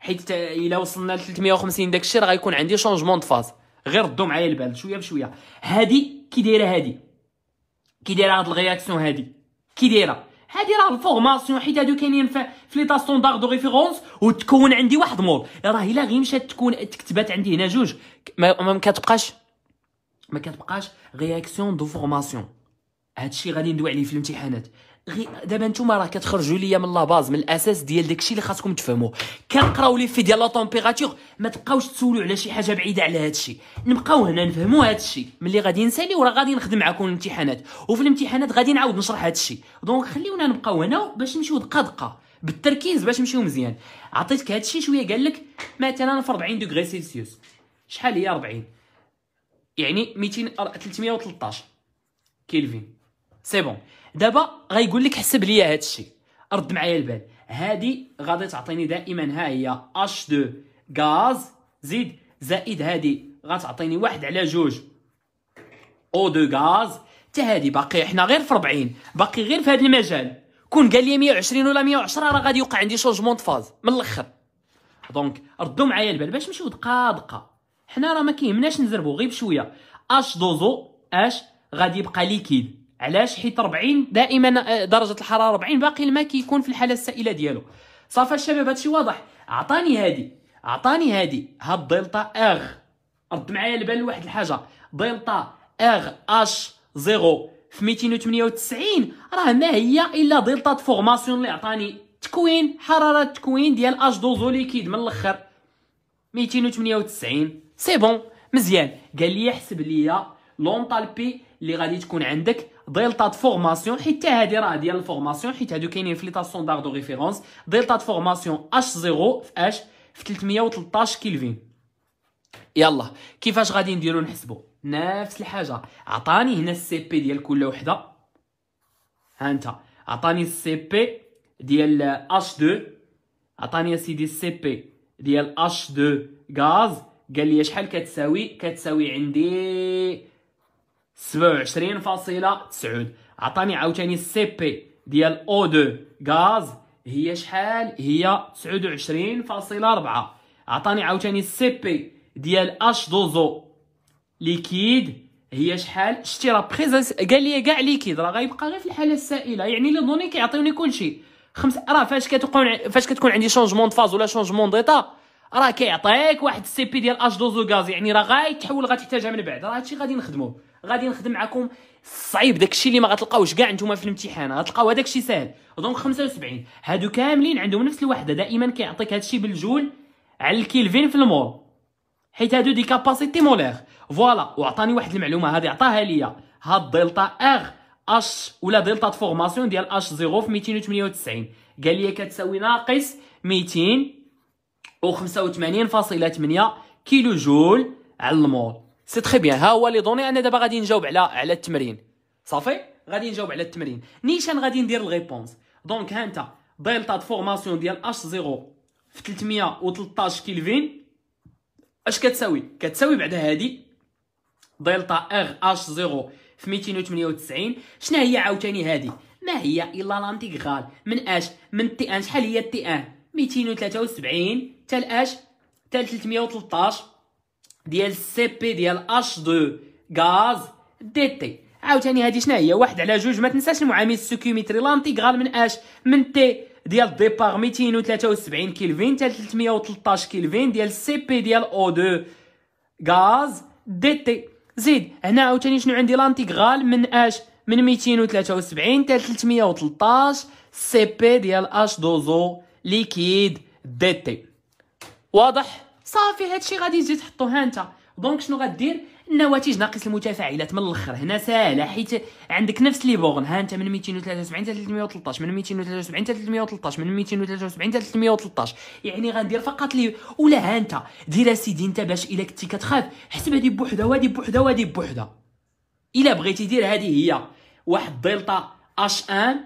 حيت الا وصلنا ل 350 داكشي راه غيكون عندي شونجمون د فاز غير ردوا معايا البال شويه بشويه هادي كي دايره هادي كي دايره هاد الرياكسيون هادي كي دايره هادي راه الفورماسيون حيت هادو كاينين في لي ستوندار دو ريفيرونس وتكون عندي واحد مول راه الا غير مشات تكون تكتبات عندي هنا جوج ما, كتبقاش ما كتبقاش رياكسيون دو فورماسيون هادشي غادي ندوي عليه في الامتحانات غي دابا نتوما راه كتخرجوا ليا من لاباز من الاساس ديال داكشي اللي خاصكم تفهموه كنقراو لي في ديال لا طومبيراتور ما تبقاوش تسولوا على شي حاجه بعيده على هادشي نبقاو هنا نفهموا هادشي ملي غادي نسالي وراه غادي نخدم معاكم الامتحانات وفي الامتحانات غادي نعاود نشرح هادشي دونك خليونا نبقاو هنا باش نمشيو دقه دقه بالتركيز باش نمشيو مزيان عطيتك هادشي شويه قال لك مثلا في 40 دوغري سيلسيوس شحال هي 40 يعني 200 313 كيلفين سي بون دابا غيقول لك حسب ليا هادشي رد معايا البال هادي غادي تعطيني دائما ها هي اش دو غاز زيد زائد هادي غتعطيني واحد على جوج او دو غاز حتى هادي باقي حنا غير في 40 باقي غير في هذا المجال كون قال لي 120 ولا 110 راه غادي يوقع عندي شونجمون فاز من الاخر دونك ردوا معايا البال باش نمشيو دقه دقه حنا راه ما كيهمناش نزربو غير بشويه اش دوزو اش غادي يبقى ليكيد علاش حيت 40 دائما آه، درجه الحراره 40 باقي الماء كيكون في الحاله السائله ديالو صافا الشباب هادشي واضح عطاني هادي عطاني هادي هاد دلتا اغ رد معايا البال لواحد الحاجه دلتا اغ اش زيرو في 298 راه ما هي الا دلتا فورماسيون اللي عطاني تكوين حراره التكوين ديال اش دوزو ليكيد من الاخر 298 سي بون مزيان قال لي حسب ليا لونطالبي اللي غادي تكون عندك دلتا فورماسيون حيت هادي راه ديال الفورماسيون حيت هادو كاينين في ليطا ستاندار دو ريفيرونس دلتا فورماسيون اش زيرو في اش في 313 كيلفين يلا كيفاش غادي نديرو نحسبو نفس الحاجه عطاني هنا السي بي ديال كل وحده ها انت عطاني السي بي ديال اش 2 عطاني سيدي السي بي ديال اش 2 غاز قال لي شحال كتساوي كتساوي عندي فاصلة تسعود عطاني عاوتاني السي بي ديال او 2 غاز هي شحال هي فاصلة ربعة عطاني عاوتاني السي بي ديال اش دوزو ليكيد هي شحال شتي راه بريزاس قال لي كاع ليكيد راه غيبقى غير في الحاله السائله يعني لي دوني كيعطيوني كلشي خمس راه فاش كتكون فاش كتكون عندي شونجمون فاز ولا شونجمون ديتا راه كيعطيك واحد السي بي ديال اش دوزو غاز يعني راه غايتحول غتحتاجها من بعد راه هادشي غادي نخدموه غادي نخدم معكم صعيب داكشي اللي ما غتلقاوش كاع نتوما في الامتحان غتلقاو داكشي ساهل دونك 75 هادو كاملين عندهم نفس الوحده دائما كيعطيك هادشي بالجول على الكيلفين في المول حيت هادو دي كاباسيتي مولير فوالا وعطاني واحد المعلومه هادي عطاها ليا هاد دلتا اغ اش ولا دلتا فورماسيون ديال اش زيرو في 298 قال لي كتساوي ناقص 285.8 كيلو جول على المول سي تري بيان ها هو لي دوني انا دابا غادي نجاوب على على التمرين صافي غادي نجاوب على التمرين نيشان غادي ندير الريبونس دونك ها انت دلتا د فورماسيون ديال اش زيرو في 313 كيلفين اش كتساوي كتساوي بعد هادي دلتا ار اش زيرو في 298 شنو هي عاوتاني هادي ما هي الا لانتيغرال من اش من تي ان شحال هي تي ان 273 تال اش تال 313 ديال سي بي ديال اش دو غاز دي تي عاوتاني هادي شنو هي واحد على جوج ما تنساش المعامل السكيومتري لانتيغرال من اش من تي ديال ديبار 273 كيلفين حتى 313 كيلفين ديال سي بي ديال او دو غاز دي تي زيد هنا عاوتاني شنو عندي لانتيغرال من اش من 273 حتى 313 سي بي ديال اش دوزو ليكيد دي تي واضح صافي هادشي غادي تجي تحطوها انت دونك شنو غدير النواتج ناقص المتفاعلات من الاخر هنا ساهله حيت عندك نفس لي بوغن ها انت من 273 حتى 313 من 273 حتى 313 من 273 حتى 313 يعني غندير فقط لي ولا ها انت دير اسيدي انت باش الا كنتي كتخاف حسب هذه بوحده وهذه بوحده وهذه بوحده الا بغيتي دير هذه هي واحد دلتا اش 1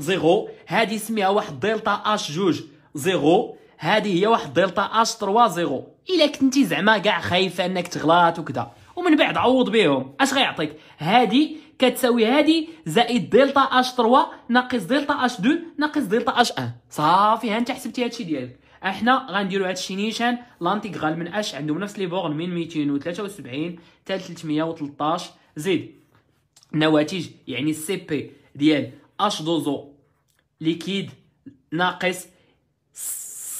0 هذه سميها واحد دلتا اش 2 0 هذه هي واحد دلتا اش 3 0 الا كنتي زعما كاع خايف انك تغلط وكذا ومن بعد عوض بهم اش غيعطيك هذه كتساوي هذه زائد دلتا اش 3 ناقص دلتا اش 2 ناقص دلتا اش 1 صافي ها انت حسبتي هادشي ديالك احنا غنديرو هادشي نيشان لانتيغرال من اش عندهم نفس لي بورن من 273 حتى 313 زيد نواتج يعني السي بي ديال اش دوزو ليكيد ناقص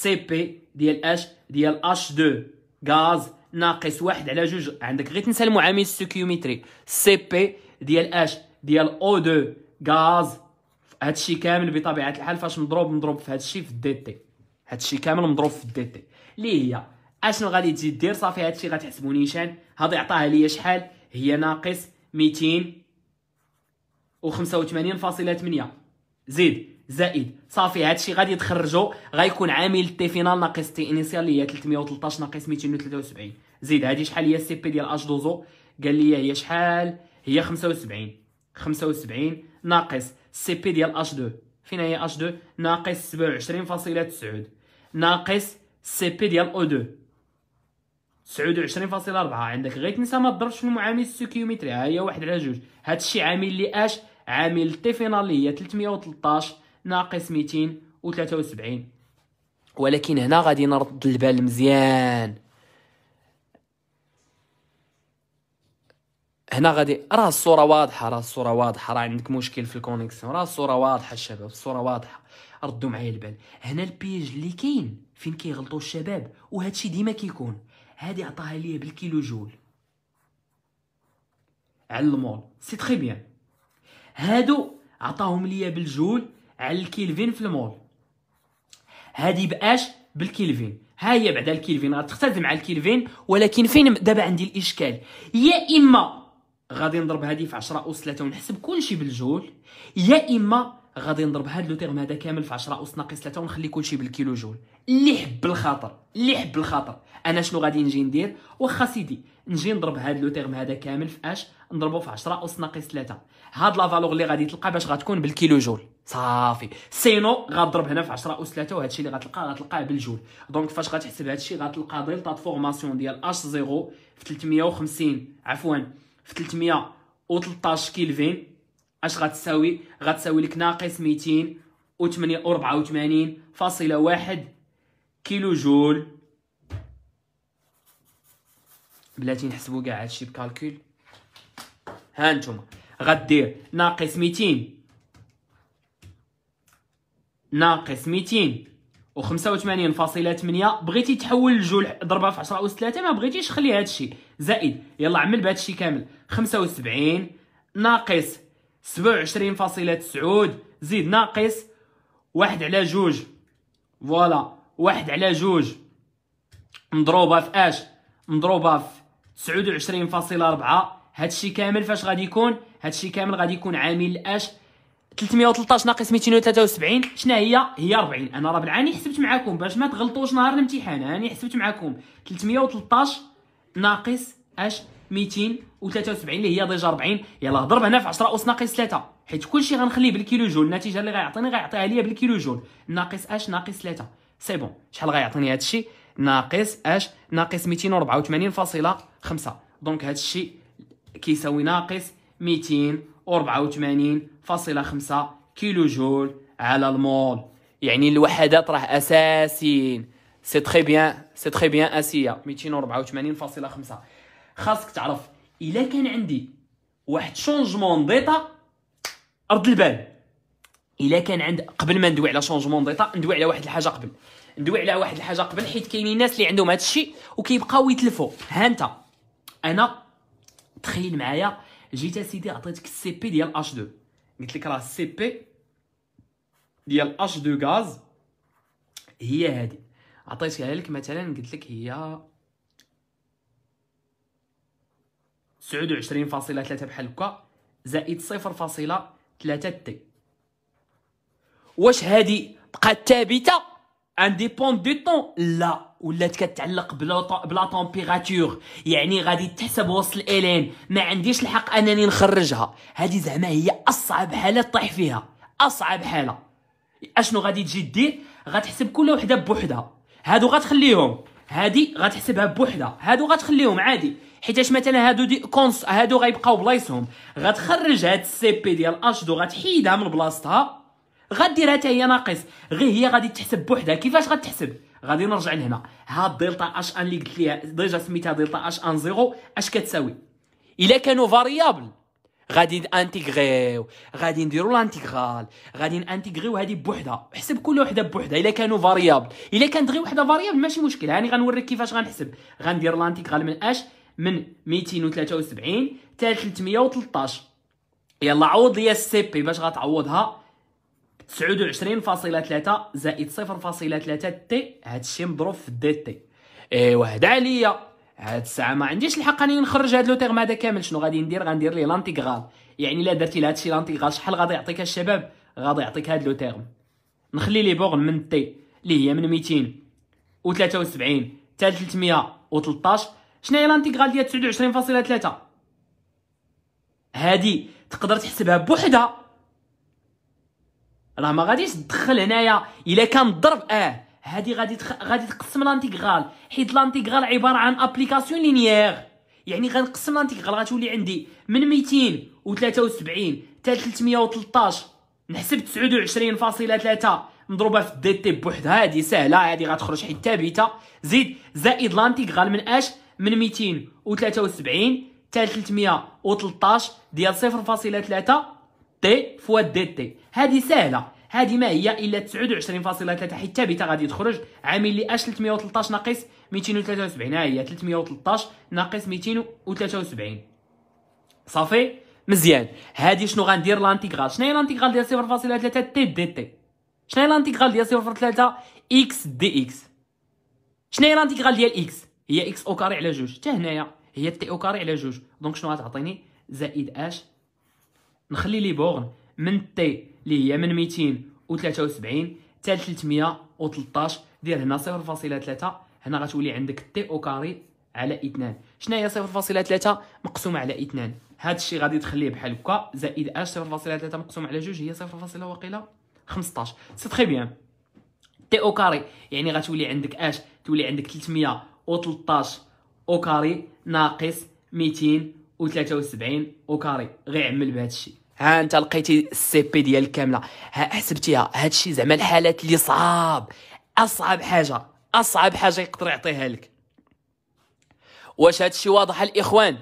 سي بي ديال اش ديال اش 2 غاز ناقص واحد على جوج عندك غير تنسى المعامل السكيومتري سي بي ديال اش ديال او 2 غاز هادشي كامل بطبيعه الحال فاش مضروب مضروب في هادشي في الدي تي هادشي كامل مضروب في الدي تي اللي هي اشنو غادي تجي دير صافي هادشي غتحسبو نيشان هادي عطاها ليا شحال هي ناقص ميتين وخمسة وثمانين فاصلة ثمانية زيد زائد صافي هادشي غادي تخرجو غيكون عامل تي فينال ناقص تي انيسيال اللي هي 313 ناقص 273 زيد هادي شحال هي السي بي ديال اش دوزو قال لي هي شحال هي 75 75 ناقص السي بي ديال اش 2 فين هي اش 2 ناقص 27.9 ناقص السي بي ديال او 2 29.4 عندك غير تنسى ما تضربش في المعامل السكيومتري ها هي واحد على جوج هادشي عامل لي اش عامل تي فينال اللي هي 313 ناقص 273 ولكن هنا غادي نرد البال مزيان هنا غادي راه الصوره واضحه راه الصوره واضحه راه عندك مشكل في الكونيكسيون راه الصوره واضحه الشباب الصوره واضحه ردوا معايا البال هنا البيج اللي كاين فين كيغلطوا الشباب وهادشي ديما كيكون هادي عطاها ليا بالكيلو جول على المول سي تري بيان هادو عطاهم ليا بالجول على الكيلفين في المول هذه باش بالكيلفين ها هي بعدا الكيلفين غتختلف مع الكيلفين ولكن فين دابا عندي الاشكال يا اما غادي نضرب هذه في 10 اس 3 ونحسب كلشي بالجول يا اما غادي نضرب هذا لو تيرم هذا كامل في 10 اس ناقص 3 ونخلي كلشي بالكيلو جول اللي حب الخاطر اللي حب الخاطر انا شنو غادي نجي ندير واخا سيدي نجي نضرب هذا لو تيرم هذا كامل في اش نضربه في 10 اس ناقص 3 هاد لا فالور اللي غادي تلقى باش غتكون بالكيلو جول صافي سينو غضرب هنا في 10 اس 3 وهذا الشيء اللي غتلقاه غتلقاه بالجول دونك فاش غتحسب هذا الشيء غتلقى دلتا فورماسيون ديال اش 0 في 350 عفوا في 313 كيلفين اش غتساوي غتساوي لك ناقص 284 فاصلة واحد كيلو جول بلاتي نحسبوا كاع هادشي بكالكول ها نتوما غدير ناقص 200 ناقص 200 و85.8 بغيتي تحول الجول ضربها في 10 اس 3 ما بغيتيش خلي هذا الشيء زائد يلا عمل بهذا الشيء كامل 75 ناقص 27.9 زيد ناقص واحد على جوج فوالا واحد على جوج مضروبه في اش مضروبه في 29.4 هادشي كامل فاش غادي يكون هادشي كامل غادي يكون عامل اش 313 ناقص 273 شنو هي هي 40 انا راه بالعاني حسبت معاكم باش ما تغلطوش نهار الامتحان راني حسبت معاكم 313 ناقص اش 273 اللي هي ديجا 40 يلا ضرب هنا في 10 اس ناقص 3 حيت كلشي غنخليه بالكيلو جول النتيجه اللي غيعطيني غيعطيها ليا بالكيلو جول ناقص اش ناقص 3 سي بون شحال غيعطيني هذا الشيء ناقص اش ناقص 284.5 دونك هذا الشيء كيساوي ناقص 200 84.5 كيلو جول على المول يعني الوحدات راه اساسيين سي تري بيان سي تري بيان اسيا 284.5 خاصك تعرف الا كان عندي واحد شونجمون ديتا ارض البال الا كان عند قبل ما ندوي على شونجمون ديتا ندوي على واحد الحاجه قبل ندوي على واحد الحاجه قبل حيت كاينين الناس اللي عندهم هذا الشيء وكيبقاو يتلفوا ها انت انا تخيل معايا جيت اسيدي عطيتك السي بي ديال اش 2 قلت لك راه السي بي ديال اش 2 غاز هي هادي عطيتها لك مثلا قلت لك هي 29.3 بحال هكا زائد 0.3 تي واش هادي بقات ثابته انديبوند دو طون لا ولات كتعلق بلا بلا تمبيراتور يعني غادي تحسب وسط الين ما عنديش الحق انني نخرجها هذه زعما هي اصعب حاله طيح فيها اصعب حاله اشنو غادي تجي دير غتحسب كل وحده بوحدها هادو غتخليهم هادي غتحسبها بوحدها هادو غتخليهم عادي حيتاش مثلا هادو دي كونس هادو غيبقاو بلايصهم غتخرج هاد السي بي ديال اش دو غتحيدها من بلاصتها غديرها حتى هي ناقص غير هي غادي تحسب بوحدها كيفاش غتحسب غادي نرجع لهنا هاد دلتا اش ان اللي قلت ليها ديجا سميتها دلتا اش ان زيرو اش كتساوي الا كانوا فاريابل غادي انتيغريو غادي نديرو لانتيغرال غادي انتيغريو هادي بوحدها حسب كل وحده بوحدها الا كانوا فاريابل الا كانت غير وحده فاريابل ماشي مشكل هاني غنوريك كيفاش غنحسب غندير لانتيغرال من اش من 273 حتى 313 يلا عوض لي السي بي باش غتعوضها 29.3 زائد 0.3 تي هادشي مضروب في الدي تي ايوا هدا عليا هاد الساعه ما عنديش الحق اني نخرج هاد لو تيغم هذا كامل شنو غادي ندير غندير ليه لانتيغرال يعني الا درتي لهادشي لانتيغرال شحال غادي يعطيك الشباب غادي يعطيك هاد لو تيغم نخلي لي بوغ من تي اللي هي من 273 حتى 313 شنو هي الانتيغرال ديال 29.3 هادي تقدر تحسبها بوحدها راه ما غاديش تدخل هنايا الا كان الضرب اه هادي غادي تخ... غادي تقسم لانتيغرال حيت لانتيغرال عباره عن ابليكاسيون لينيير يعني غنقسم لانتيغرال غتولي عندي من 273 حتى 313 نحسب 29.3 مضروبه في الدي تي بوحدها هادي سهله هادي غتخرج حيت ثابته زيد زائد لانتيغرال من اش من 273 حتى 313 ديال 0.3 تي فوا دي تي هذه سهله هذه ما هي الا 29.3 حيت ثابته غادي تخرج عامل لي اش 313 ناقص 273 ها هي 313 ناقص 273 صافي مزيان هادي شنو غندير لانتيغرال شنو هي لانتيغرال ديال 0.3 تي دي تي شنو هي لانتيغرال ديال 0.3 اكس دي اكس شنو هي لانتيغرال ديال اكس هي اكس او كاري على جوج حتى هنايا هي تي او كاري على جوج دونك شنو غتعطيني زائد اش نخلي لي بورن من تي اللي هي من 273 حتى 313 دير هنا 0.3 هنا غتولي عندك تي او كاري على 2 شنو هي 0.3 مقسومه على 2 هذا الشيء غادي تخليه بحال هكا زائد اش 0.3 مقسوم على جوج هي 0. وقيله 15 سي تري بيان تي او كاري يعني غتولي عندك اش تولي عندك 313 او كاري ناقص 200 و73 وكاري غير عمل بهذا الشيء ها انت لقيتي السي بي ديالك كامله ها حسبتيها هذا الشيء زعما الحالات اللي صعاب اصعب حاجه اصعب حاجه يقدر يعطيها لك واش هذا الشيء واضح الاخوان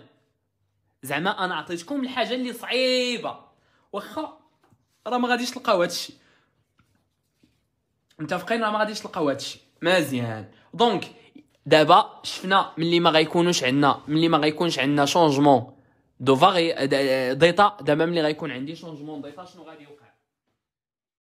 زعما انا عطيتكم الحاجه اللي صعيبه واخا راه ما غاديش تلقاو هذا الشيء متفقين راه ما غاديش تلقاو هذا الشيء مزيان دونك دابا شفنا ملي ما غيكونوش عندنا ملي ما غيكونش عندنا شونجمون دو فاري ديتا دابا ملي غيكون عندي شونجمون ديتا شنو غادي يوقع